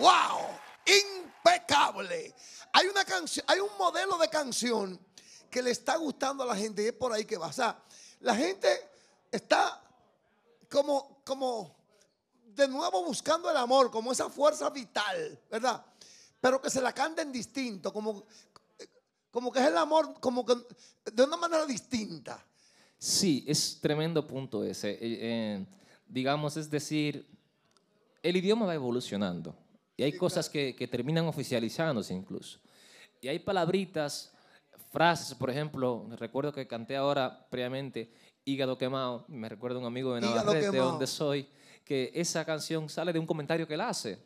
wow, impecable. Hay una canción, hay un modelo de canción que le está gustando a la gente y es por ahí que va. la gente está como, como de nuevo buscando el amor, como esa fuerza vital, ¿verdad? Pero que se la canten distinto, como, como que es el amor, como de una manera distinta. Sí, es tremendo punto ese. Eh, eh, digamos, es decir, el idioma va evolucionando. Y hay cosas que, que terminan oficializándose incluso. Y hay palabritas, frases, por ejemplo, recuerdo que canté ahora previamente Hígado quemado, me recuerda un amigo de Navarrete, de donde soy, que esa canción sale de un comentario que él hace,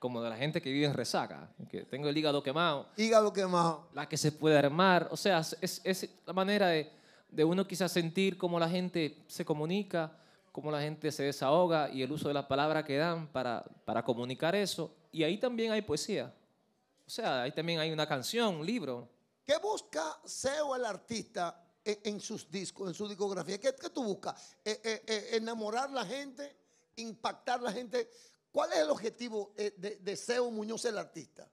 como de la gente que vive en resaca, que tengo el hígado quemado. Hígado quemado. La que se puede armar, o sea, es, es la manera de, de uno quizás sentir cómo la gente se comunica, cómo la gente se desahoga y el uso de las palabras que dan para, para comunicar eso y ahí también hay poesía. O sea, ahí también hay una canción, un libro. ¿Qué busca SEO el artista e, en, sus discos, en su discografía? ¿Qué, tú buscas? Eh, eh, eh, ¿Enamorar la gente? ¿Impactar la gente? ¿Cuál es el objetivo de SEO Muñoz el artista?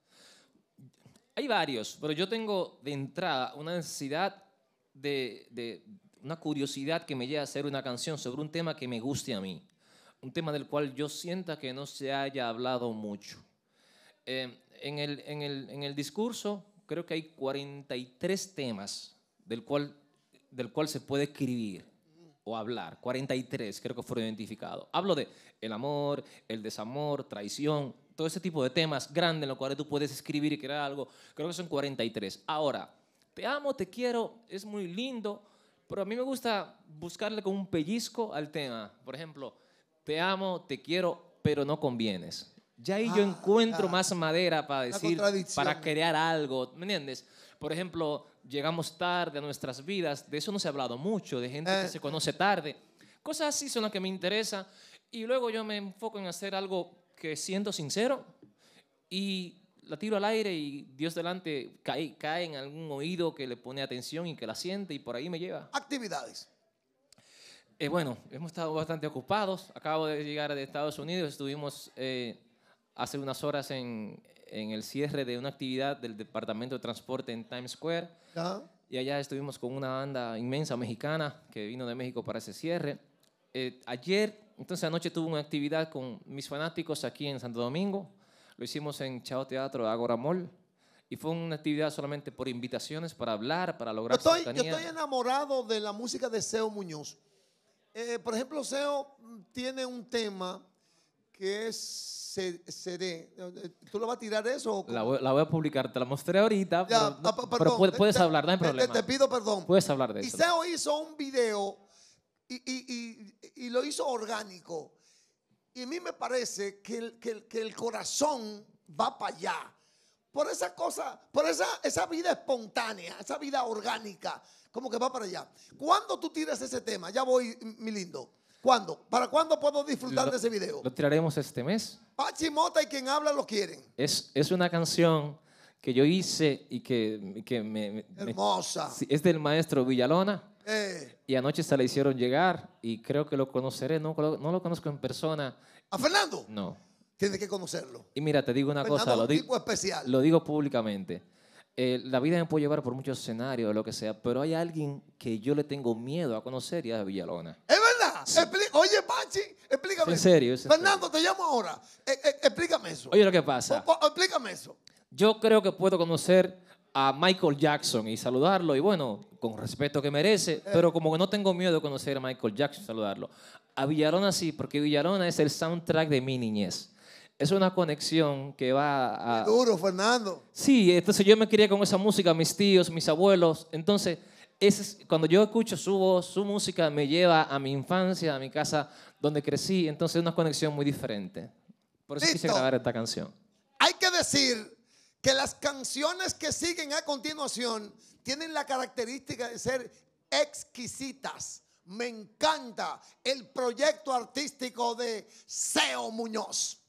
Hay varios, pero yo tengo de entrada una necesidad una curiosidad que me lleva a hacer una canción sobre un tema que me guste a mí, un tema del cual yo sienta que no se haya hablado mucho. Em, en, el, discurso creo que hay 43 temas del cual, del cual se puede escribir o hablar. 43 creo que fueron identificados. Hablo de el amor, el desamor, traición, todo ese tipo de temas grandes en los cuales tú puedes escribir y crear algo. Creo que son 43. Ahora, te amo, te quiero, es muy lindo, pero a mí me gusta buscarle con un pellizco al tema. Por ejemplo, te amo, te quiero, pero no convienes. Ya ahí yo ah, encuentro más madera para decir, para crear algo, ¿me entiendes? Por ejemplo, llegamos tarde a nuestras vidas, de eso no se ha hablado mucho, de gente que eh. se conoce tarde. Cosas así son las que me interesan y luego yo me enfoco en hacer algo que siento sincero y la tiro al aire y Dios delante cae, cae en algún oído que le pone atención y que la siente y por ahí me lleva. Actividades. Eh, bueno, hemos estado bastante ocupados. Acabo de llegar de Estados Unidos, estuvimos eh, hace unas horas en, el cierre de una actividad del Departamento de Transporte en Times Square. Y allá estuvimos con una banda inmensa mexicana que vino de México para ese cierre. Eh, ayer, entonces anoche tuve una actividad con mis fanáticos aquí en Santo Domingo. Lo hicimos en Chao Teatro de Agora Y fue una actividad solamente por invitaciones, para hablar, para lograr yo estoy, enamorado de la música de Seo Muñoz. Eh, por ejemplo, Seo tiene un tema que es se, eh, eh, ¿Tú lo vas a tirar eso? la, voy, a publicar, te la mostré ahorita. pero, ah, puedes, hablar, no hay problema. Te, pido perdón. Puedes hablar de eso. hizo un video y, y, y, lo hizo orgánico. Y a mí me parece que el, que el, corazón va para allá. Por esa cosa, por esa, esa vida espontánea, esa vida orgánica, como que va para allá. Cuando tú tiras ese tema, ya voy, mi lindo. ¿Cuándo? ¿Para cuándo puedo disfrutar de ese video? Lo tiraremos este mes. Pachimota ah, y quien habla lo quieren. Es, es una canción que yo hice y que, que me, Hermosa. es del maestro Villalona. Eh. Y anoche se la hicieron llegar y creo que lo conoceré. No, no lo conozco en persona. ¿A Fernando? No. Tienes que conocerlo. Y mira, te digo una cosa. Lo, digo especial. lo digo públicamente. Eh, la vida me puede llevar por muchos escenarios, lo que sea, pero hay alguien que yo le tengo miedo a conocer y es Villalona. Oye, Pachi, explícame. En serio. Fernando, te llamo ahora. Eh, eh, explícame eso. Oye, lo que pasa. explícame eso. Yo creo que puedo conocer a Michael Jackson y saludarlo, y bueno, con respeto que merece, eh. pero como que no tengo miedo de conocer a Michael Jackson saludarlo. A Villarona sí, porque Villarona es el soundtrack de mi niñez. Es una conexión que va a... Qué duro, Fernando. Sí, entonces yo me crié con esa música, mis tíos, mis abuelos, entonces es, cuando yo escucho su voz, su música me lleva a mi infancia, a mi casa donde crecí, entonces es una conexión muy diferente. Por eso quise grabar esta canción. Hay que decir que las canciones que siguen a continuación tienen la característica de ser exquisitas. Me encanta el proyecto artístico de Seo Muñoz.